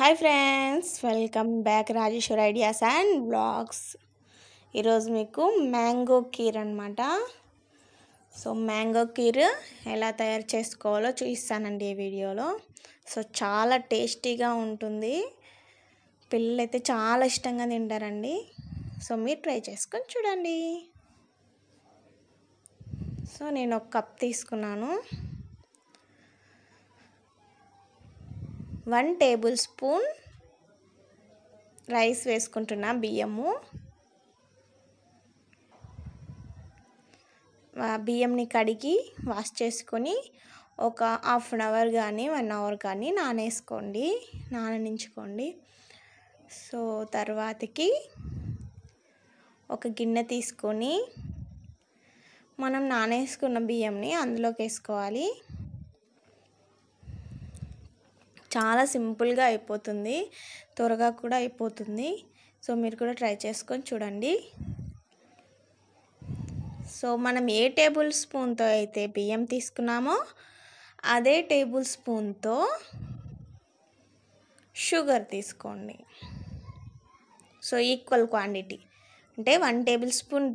hi friends welcome back Rajeshwar ideas and blogs ఈరోజు మీకు mango kheer అనమాట సో మ్యాంగో కీర్ ఎలా తయారు చేసుకోవాలో చూపిస్తానండి ఈ వీడియోలో సో చాలా టేస్టీగా ఉంటుంది పిల్లలు అయితే చాలా ఇష్టంగా తింటారండి సో మీరు ట్రై చేసుకొని చూడండి సో నేను ఒక కప్ తీసుకున్నాను వన్ టేబుల్ స్పూన్ రైస్ వేసుకుంటున్నా బియ్యము బియ్యంని కడిగి వాష్ చేసుకొని ఒక హాఫ్ అన్ అవర్ కానీ వన్ అవర్ కానీ నానేసుకోండి నాననించుకోండి సో తర్వాతకి ఒక గిన్నె తీసుకొని మనం నానేసుకున్న బియ్యంని అందులోకి వేసుకోవాలి చాలా సింపుల్గా అయిపోతుంది త్వరగా కూడా అయిపోతుంది సో మీరు కూడా ట్రై చేసుకొని చూడండి సో మనం ఏ టేబుల్ స్పూన్తో అయితే బియ్యం తీసుకున్నామో అదే టేబుల్ స్పూన్తో షుగర్ తీసుకోండి సో ఈక్వల్ క్వాంటిటీ అంటే వన్ టేబుల్ స్పూన్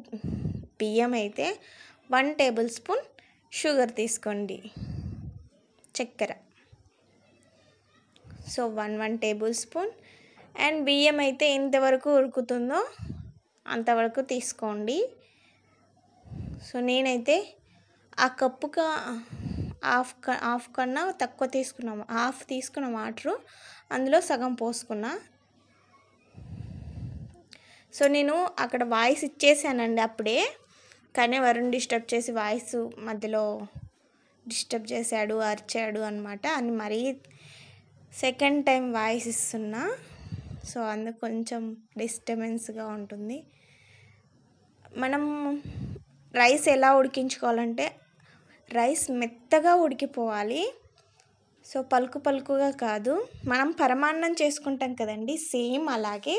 బియ్యం అయితే వన్ టేబుల్ స్పూన్ షుగర్ తీసుకోండి చక్కెర so one one tablespoon and బియ్యం అయితే ఎంతవరకు ఉరుకుతుందో అంతవరకు తీసుకోండి సో నేనైతే ఆ కప్పుగా హాఫ్ హాఫ్ కన్నా తక్కువ తీసుకున్నాము హాఫ్ తీసుకున్న వాటర్ అందులో సగం పోసుకున్నా సో నేను అక్కడ వాయిస్ ఇచ్చేసానండి అప్పుడే కానీ వరుణ్ డిస్టర్బ్ చేసి వాయిస్ మధ్యలో డిస్టర్బ్ చేశాడు అరిచాడు అనమాట అని మరీ సెకండ్ టైం వాయిస్ ఇస్తున్నా సో అందుకు కొంచెం డిస్టర్బెన్స్గా ఉంటుంది మనం రైస్ ఎలా ఉడికించుకోవాలంటే రైస్ మెత్తగా ఉడికిపోవాలి సో పలుకు పలుకుగా కాదు మనం పరమాన్నం చేసుకుంటాం కదండి సేమ్ అలాగే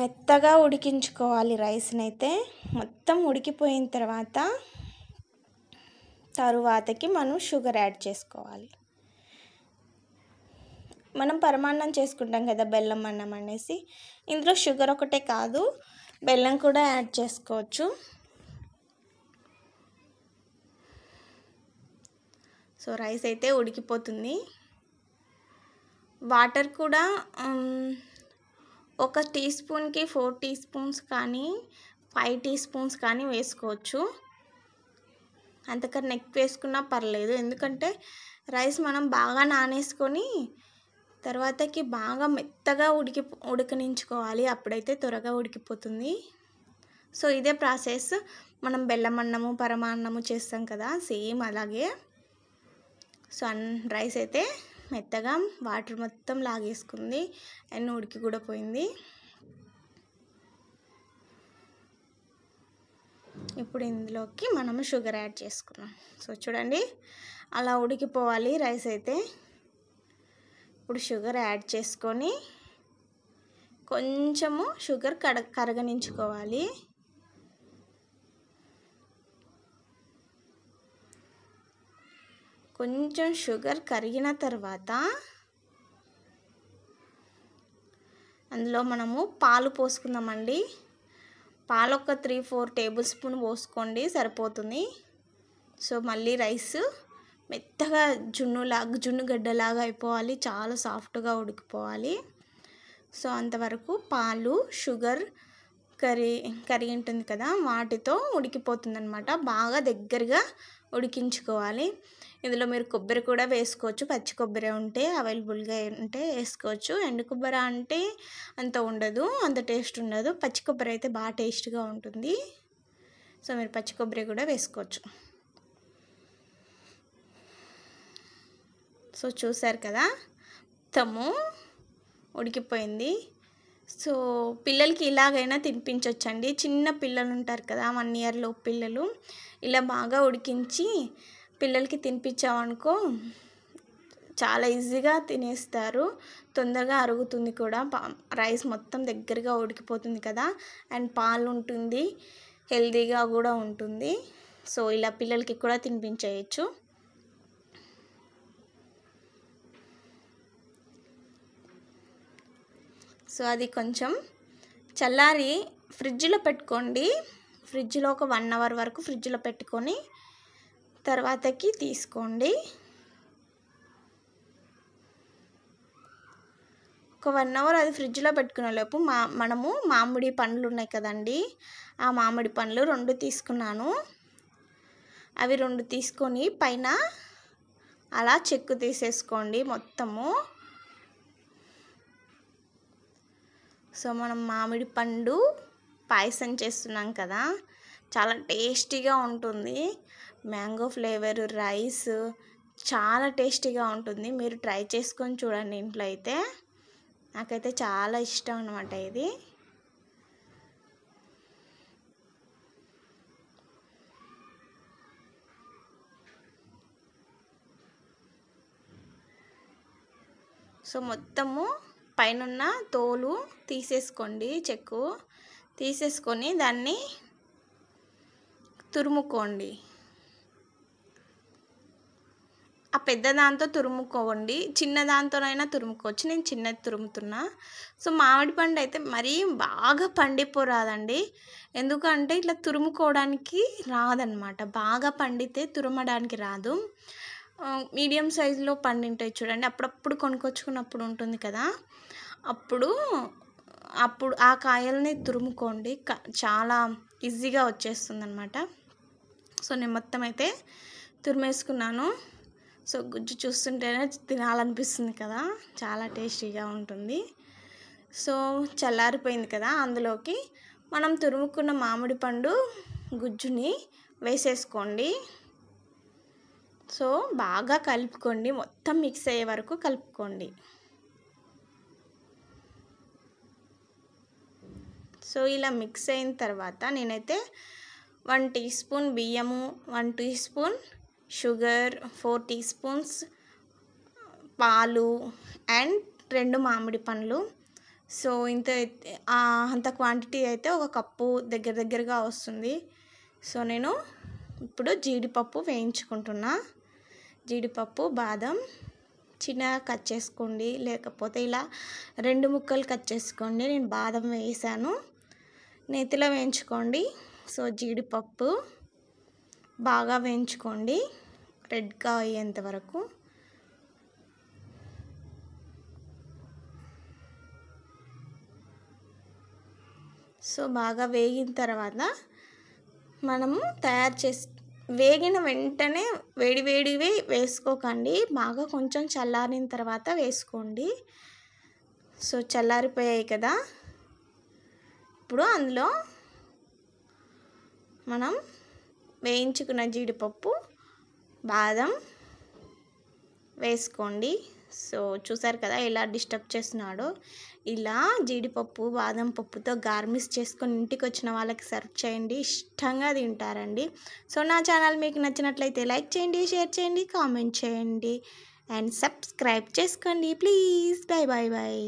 మెత్తగా ఉడికించుకోవాలి రైస్ని అయితే మొత్తం ఉడికిపోయిన తర్వాత తరువాతకి మనం షుగర్ యాడ్ చేసుకోవాలి మనం పరమాన్నం చేసుకుంటాం కదా బెల్లం అన్నం అనేసి ఇందులో షుగర్ ఒకటే కాదు బెల్లం కూడా యాడ్ చేసుకోవచ్చు సో రైస్ అయితే ఉడికిపోతుంది వాటర్ కూడా ఒక టీ స్పూన్కి ఫోర్ టీ స్పూన్స్ కానీ ఫైవ్ టీ స్పూన్స్ కానీ వేసుకోవచ్చు అంతకన్నా నెక్ వేసుకున్నా పర్లేదు ఎందుకంటే రైస్ మనం బాగా నానేసుకొని తర్వాతకి బాగా మెత్తగా ఉడికి ఉడకనించుకోవాలి అప్పుడైతే త్వరగా ఉడికిపోతుంది సో ఇదే ప్రాసెస్ మనం బెల్లం అన్నము పరమాన్నము చేస్తాం కదా సేమ్ అలాగే సో అన్ రైస్ అయితే మెత్తగా వాటర్ మొత్తం లాగేసుకుంది అండ్ ఉడికి కూడా పోయింది ఇప్పుడు ఇందులోకి మనం షుగర్ యాడ్ చేసుకున్నాం సో చూడండి అలా ఉడికిపోవాలి రైస్ అయితే ఇప్పుడు షుగర్ యాడ్ చేసుకొని కొంచెము షుగర్ కడ కరగనించుకోవాలి కొంచెం షుగర్ కరిగిన తర్వాత అందులో మనము పాలు పోసుకుందామండి పాలు ఒక త్రీ ఫోర్ టేబుల్ స్పూన్ పోసుకోండి సరిపోతుంది సో మళ్ళీ రైస్ మెత్తగా జున్నులా జున్ను గడ్డలాగా అయిపోవాలి చాలా సాఫ్ట్గా ఉడికిపోవాలి సో అంతవరకు పాలు షుగర్ కర్రీ కర్రీ ఉంటుంది కదా వాటితో ఉడికిపోతుందనమాట బాగా దగ్గరగా ఉడికించుకోవాలి ఇందులో మీరు కొబ్బరి కూడా వేసుకోవచ్చు పచ్చి కొబ్బరి ఉంటే అవైలబుల్గా ఉంటే వేసుకోవచ్చు ఎండు కొబ్బరి అంటే అంత ఉండదు అంత టేస్ట్ ఉండదు పచ్చి కొబ్బరి అయితే బాగా టేస్ట్గా ఉంటుంది సో మీరు పచ్చి కొబ్బరి కూడా వేసుకోవచ్చు సో చూశారు కదా మొత్తము ఉడికిపోయింది సో పిల్లలకి ఇలాగైనా తినిపించవచ్చండి చిన్న పిల్లలు ఉంటారు కదా వన్ ఇయర్లో పిల్లలు ఇలా బాగా ఉడికించి పిల్లలకి తినిపించామనుకో చాలా ఈజీగా తినేస్తారు తొందరగా అరుగుతుంది కూడా రైస్ మొత్తం దగ్గరగా ఉడికిపోతుంది కదా అండ్ పాలు ఉంటుంది హెల్దీగా కూడా ఉంటుంది సో ఇలా పిల్లలకి కూడా తినిపించేయచ్చు సో అది కొంచెం చల్లారి ఫ్రిడ్జ్లో పెట్టుకోండి ఫ్రిడ్జ్లో ఒక వన్ అవర్ వరకు ఫ్రిడ్జ్లో పెట్టుకొని తర్వాతకి తీసుకోండి ఒక వన్ అవర్ అది ఫ్రిడ్జ్లో పెట్టుకునే లోపు మా మనము మామిడి పండ్లు ఉన్నాయి కదండి ఆ మామిడి పండ్లు రెండు తీసుకున్నాను అవి రెండు తీసుకొని పైన అలా చెక్కు తీసేసుకోండి మొత్తము సో మనం మామిడి పండు పాయసం చేస్తున్నాం కదా చాలా టేస్టీగా ఉంటుంది మ్యాంగో ఫ్లేవర్ రైస్ చాలా టేస్టీగా ఉంటుంది మీరు ట్రై చేసుకొని చూడండి ఇంట్లో అయితే నాకైతే చాలా ఇష్టం అనమాట ఇది సో మొత్తము పైనున్న తోలు తీసేసుకోండి చెక్కు తీసేసుకొని దాన్ని తురుముకోండి ఆ పెద్ద దాంతో తురుముకోండి చిన్న దాంతోనైనా తురుముకోవచ్చు నేను చిన్నది తురుముతున్నా సో మామిడి పండు అయితే మరీ బాగా పండిపోరాదండి ఎందుకంటే ఇట్లా తురుముకోవడానికి రాదనమాట బాగా పండితే తురమడానికి రాదు మీడియం సైజులో పండింటాయి చూడండి అప్పుడప్పుడు కొనుక్కొచ్చుకున్నప్పుడు ఉంటుంది కదా అప్పుడు అప్పుడు ఆ కాయల్ని తురుముకోండి చాలా ఈజీగా వచ్చేస్తుంది అనమాట సో నేను మొత్తం అయితే తురిమేసుకున్నాను సో గుజ్జు చూస్తుంటేనే తినాలనిపిస్తుంది కదా చాలా టేస్టీగా ఉంటుంది సో చల్లారిపోయింది కదా అందులోకి మనం తురుముకున్న మామిడి పండు గుజ్జుని వేసేసుకోండి సో బాగా కలుపుకోండి మొత్తం మిక్స్ అయ్యే వరకు కలుపుకోండి సో ఇలా మిక్స్ అయిన తర్వాత నేనైతే వన్ టీ స్పూన్ బియ్యము one teaspoon sugar four teaspoons పాలు అండ్ రెండు మామిడి పండ్లు సో ఇంత అంత క్వాంటిటీ అయితే ఒక కప్పు దగ్గర దగ్గరగా వస్తుంది సో నేను ఇప్పుడు జీడిపప్పు వేయించుకుంటున్నా జీడిపప్పు బాదం చిన్నగా కట్ చేసుకోండి లేకపోతే ఇలా రెండు ముక్కలు కట్ చేసుకోండి నేను బాదం వేసాను నెత్తిలో వేయించుకోండి సో జీడిపప్పు బాగా వేయించుకోండి రెడ్గా అయ్యేంత వరకు సో బాగా వేగిన తర్వాత మనము తయారు చేసి వేగిన వెంటనే వేడివేడివి వేసుకోకండి బాగా కొంచెం చల్లారిన తర్వాత వేసుకోండి సో చల్లారిపోయాయి కదా ఇప్పుడు అందులో మనం వేయించుకున్న జీడిపప్పు బాదం వేసుకోండి సో చూసారు కదా ఎలా డిస్టర్బ్ చేస్తున్నాడో ఇలా జీడిపప్పు బాదం పప్పుతో గార్మిస్ చేసుకొని ఇంటికి వచ్చిన వాళ్ళకి సర్వ్ చేయండి ఇష్టంగా తింటారండి సో నా ఛానల్ మీకు నచ్చినట్లయితే లైక్ చేయండి షేర్ చేయండి కామెంట్ చేయండి అండ్ సబ్స్క్రైబ్ చేసుకోండి ప్లీజ్ బాయ్ బాయ్ బాయ్